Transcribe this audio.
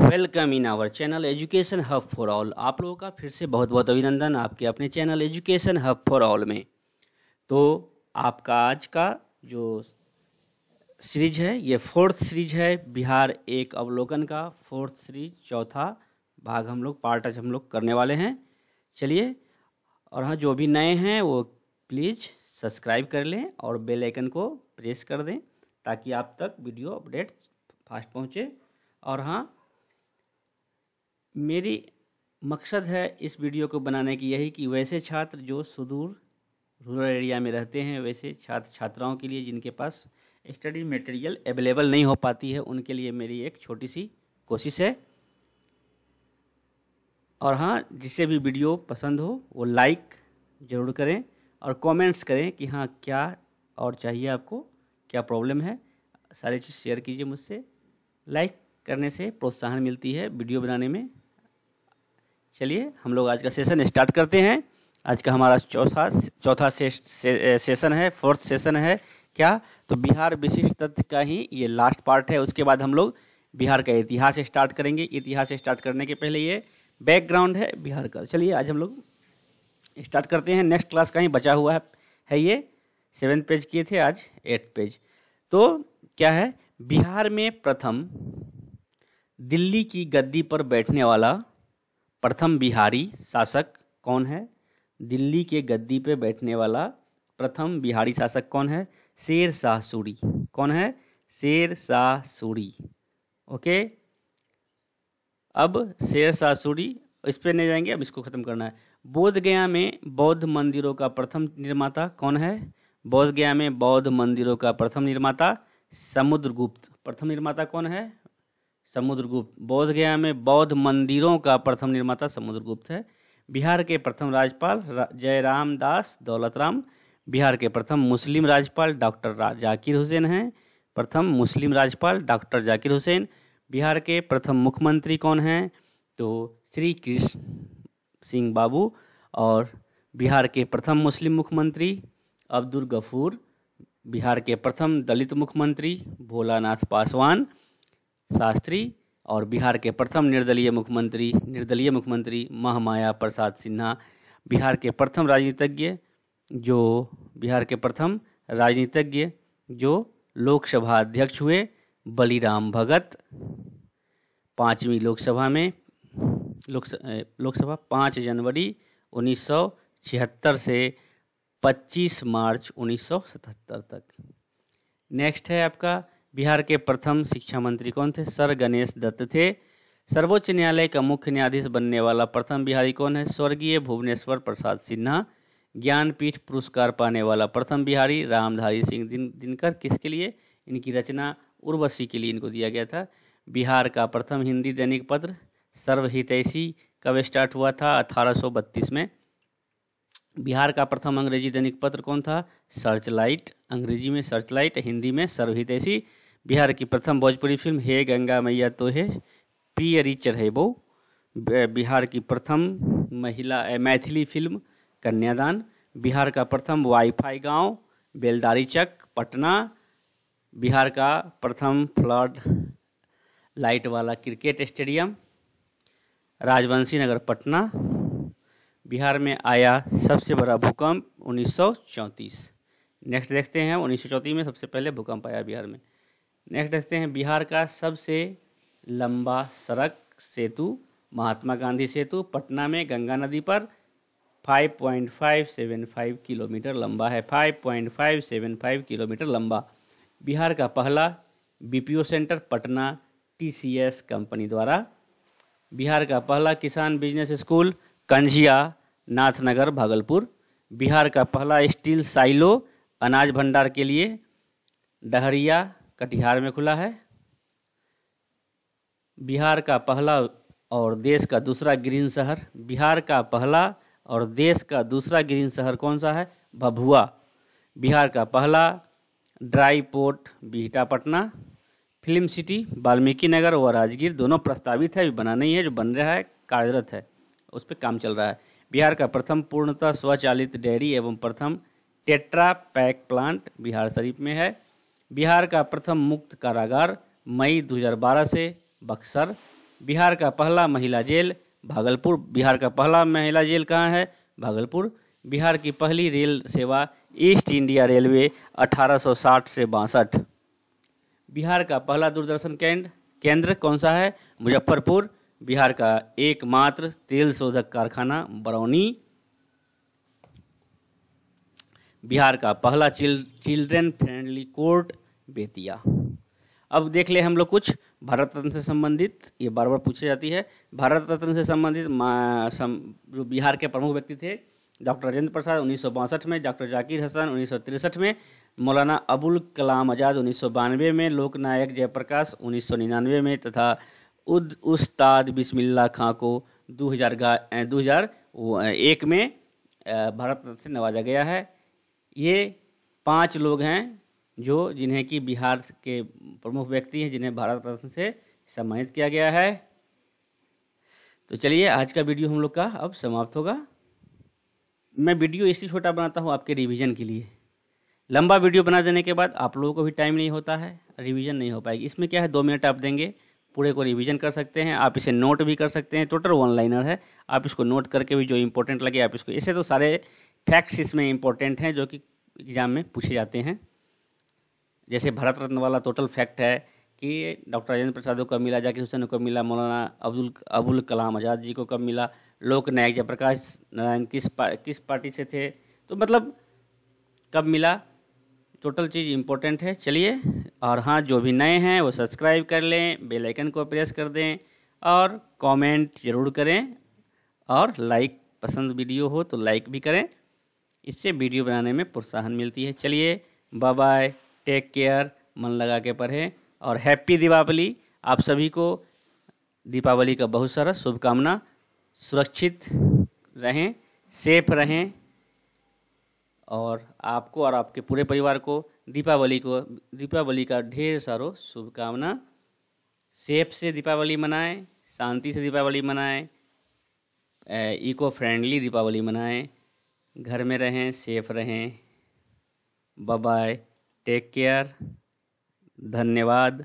welcome in our channel education hub for all आप लोगों का फिर से बहुत बहुत अभिनंदन आपके अपने channel education hub for all में तो आपका आज का जो सीरीज है ये फोर्थ सीरीज है बिहार एक अवलोकन का फोर्थ सीरीज चौथा भाग हम लोग पार्ट आज हम लोग करने वाले हैं चलिए और हाँ जो भी नए हैं वो प्लीज़ सब्सक्राइब कर लें और बेल आइकन को प्रेस कर दें ताकि आप तक वीडियो अपडेट फास्ट पहुँचे और हाँ मेरी मकसद है इस वीडियो को बनाने की यही कि वैसे छात्र जो सुदूर रूरल एरिया में रहते हैं वैसे छात्र छात्राओं के लिए जिनके पास स्टडी मटेरियल अवेलेबल नहीं हो पाती है उनके लिए मेरी एक छोटी सी कोशिश है और हाँ जिसे भी वीडियो पसंद हो वो लाइक ज़रूर करें और कमेंट्स करें कि हाँ क्या और चाहिए आपको क्या प्रॉब्लम है सारी चीज़ शेयर कीजिए मुझसे लाइक करने से प्रोत्साहन मिलती है वीडियो बनाने में चलिए हम लोग आज का सेशन स्टार्ट करते हैं आज का हमारा चौथा चौथा से, से, सेशन है फोर्थ सेशन है क्या तो बिहार विशिष्ट तथ्य का ही ये लास्ट पार्ट है उसके बाद हम लोग बिहार का इतिहास स्टार्ट करेंगे इतिहास स्टार्ट करने के पहले ये बैकग्राउंड है बिहार का चलिए आज हम लोग स्टार्ट करते हैं नेक्स्ट क्लास का ही बचा हुआ है, है ये सेवेंथ पेज किए थे आज एट्थ पेज तो क्या है बिहार में प्रथम दिल्ली की गद्दी पर बैठने वाला प्रथम बिहारी शासक कौन है दिल्ली के गद्दी पे बैठने वाला प्रथम बिहारी शासक कौन है शेर शाह सूरी कौन है शेर शाह सूरी ओके अब शेर शाह सूरी इस पर नहीं जाएंगे अब इसको खत्म करना है बोध गया में बौद्ध मंदिरों का प्रथम निर्माता कौन है बोध गया में बौद्ध मंदिरों का प्रथम निर्माता समुद्रगुप्त प्रथम निर्माता कौन है समुद्रगुप्त बोधगया में बौद्ध मंदिरों का प्रथम निर्माता समुद्रगुप्त है बिहार के प्रथम राज्यपाल जयराम दास दौलतराम बिहार के प्रथम मुस्लिम राज्यपाल डॉक्टर जाकिर हुसैन हैं प्रथम मुस्लिम राज्यपाल डॉक्टर जाकिर हुसैन बिहार के प्रथम मुख्यमंत्री कौन हैं तो श्री कृष्ण सिंह बाबू और बिहार के प्रथम मुस्लिम मुख्यमंत्री अब्दुल गफूर बिहार के प्रथम दलित मुख्यमंत्री भोलानाथ पासवान शास्त्री और बिहार के प्रथम निर्दलीय मुख्यमंत्री निर्दलीय मुख्यमंत्री महामाया प्रसाद सिन्हा बिहार के प्रथम राजनीतिज्ञ जो बिहार के प्रथम राजनीतिज्ञ जो लोकसभा अध्यक्ष हुए बलिराम भगत पाँचवीं लोकसभा में लोकसभा पाँच जनवरी 1976 से 25 मार्च 1977 तक नेक्स्ट है आपका बिहार के प्रथम शिक्षा मंत्री कौन थे सर गणेश दत्त थे सर्वोच्च न्यायालय का मुख्य न्यायाधीश बनने वाला प्रथम बिहारी कौन है स्वर्गीय भुवनेश्वर प्रसाद सिन्हा ज्ञानपीठ पुरस्कार पाने वाला प्रथम बिहारी रामधारी सिंह दिन दिनकर किसके लिए इनकी रचना उर्वशी के लिए इनको दिया गया था बिहार का प्रथम हिंदी दैनिक पत्र सर्वहितैषी कब स्टार्ट हुआ था अठारह में बिहार का प्रथम अंग्रेजी दैनिक पत्र कौन था सर्च लाइट अंग्रेजी में सर्च लाइट हिंदी में सर्वहितैषी बिहार की प्रथम भोजपुरी फिल्म हे गंगा मैया तो है प्रिय रिचर है बो बिहार की प्रथम महिला मैथिली फिल्म कन्यादान बिहार का प्रथम वाईफाई गांव बेलदारी चक पटना बिहार का प्रथम फ्लड लाइट वाला क्रिकेट स्टेडियम राजवंशी नगर पटना बिहार में आया सबसे बड़ा भूकंप उन्नीस नेक्स्ट देखते हैं उन्नीस में सबसे पहले भूकंप आया बिहार में नेक्स्ट देखते हैं बिहार का सबसे लंबा सड़क सेतु महात्मा गांधी सेतु पटना में गंगा नदी पर 5.575 किलोमीटर लंबा है 5.575 किलोमीटर लंबा बिहार का पहला BPO centre Patna TCS company द्वारा बिहार का पहला किसान बिजनेस स्कूल कंजिया नाथनगर भागलपुर बिहार का पहला स्टील साइलो अनाज भंडार के लिए डहरिया कटिहार में खुला है बिहार का पहला और देश का दूसरा ग्रीन शहर बिहार का पहला और देश का दूसरा ग्रीन शहर कौन सा है भभुआ बिहार का पहला dry port Bihta Patna film city Valmiki Nagar व राजगीर दोनों प्रस्तावित है अभी बना नहीं है जो बन रहा है कार्यरत है उस पर काम चल रहा है बिहार का प्रथम पूर्णतः स्वचालित डेयरी एवं प्रथम Tetra Pak plant Bihar Sharif में है बिहार का प्रथम मुक्त कारागार मई 2012 से बक्सर बिहार का पहला महिला जेल भागलपुर बिहार का पहला महिला जेल कहाँ है भागलपुर बिहार की पहली रेल सेवा ईस्ट इंडिया रेलवे 1860 से बासठ बिहार का पहला दूरदर्शन केंद्र केंद्र कौन सा है मुजफ्फरपुर बिहार का एकमात्र तेल शोधक कारखाना बरौनी बिहार का पहला चिल्ड्रेन फ्रेंडली कोर्ट बेतिया अब देख ले हम लोग कुछ भारत रत्न से संबंधित ये बार बार पूछी जाती है भारत रत्न से संबंधित सम, जो बिहार के प्रमुख व्यक्ति थे डॉक्टर राजेंद्र प्रसाद उन्नीस में डॉक्टर जाकिर हसन उन्नीस में मौलाना अबुल कलाम आज़ाद उन्नीस में लोकनायक जयप्रकाश उन्नीस में तथा उद उस्ताद बिस्मिल्ला खां को दो हजार दो हजार एक में भारत रत्न से नवाजा गया है ये पांच लोग हैं जो जिन्हें कि बिहार के प्रमुख व्यक्ति हैं जिन्हें भारत रत्न से सम्मानित किया गया है तो चलिए आज का वीडियो हम लोग का अब समाप्त होगा मैं वीडियो इसी छोटा बनाता हूँ आपके रिवीजन के लिए लंबा वीडियो बना देने के बाद आप लोगों को भी टाइम नहीं होता है रिवीजन नहीं हो पाएगी इसमें क्या है दो मिनट आप देंगे पूरे को रिवीजन कर सकते हैं आप इसे नोट भी कर सकते हैं टोटल वन लाइनर है आप इसको नोट करके भी जो इम्पोर्टेंट लगे आप इसको ऐसे तो सारे फैक्ट्स इसमें इम्पोर्टेंट हैं जो कि एग्ज़ाम में पूछे जाते हैं जैसे भारत रत्न वाला टोटल फैक्ट है कि डॉक्टर राजेंद्र प्रसाद को कब मिला जाकिर हुसैन को कब मिला मौलाना अब्दुल अबुल कलाम आज़ाद जी को कब मिला लोक नायक जयप्रकाश नारायण किस पा, किस पार्टी से थे तो मतलब कब मिला टोटल चीज़ इम्पोर्टेंट है चलिए और हाँ जो भी नए हैं वो सब्सक्राइब कर लें बेल आइकन को प्रेस कर दें और कमेंट जरूर करें और लाइक पसंद वीडियो हो तो लाइक भी करें इससे वीडियो बनाने में प्रोत्साहन मिलती है चलिए बाय बाय टेक केयर मन लगा के पढ़ें और हैप्पी दीपावली आप सभी को दीपावली का बहुत सारा शुभकामना सुरक्षित रहें सेफ रहें और आपको और आपके पूरे परिवार को दीपावली को दीपावली का ढेर सारो शुभकामना सेफ से दीपावली मनाएं शांति से दीपावली मनाएं इको फ्रेंडली दीपावली मनाएं घर में रहें सेफ रहें बाय टेक केयर धन्यवाद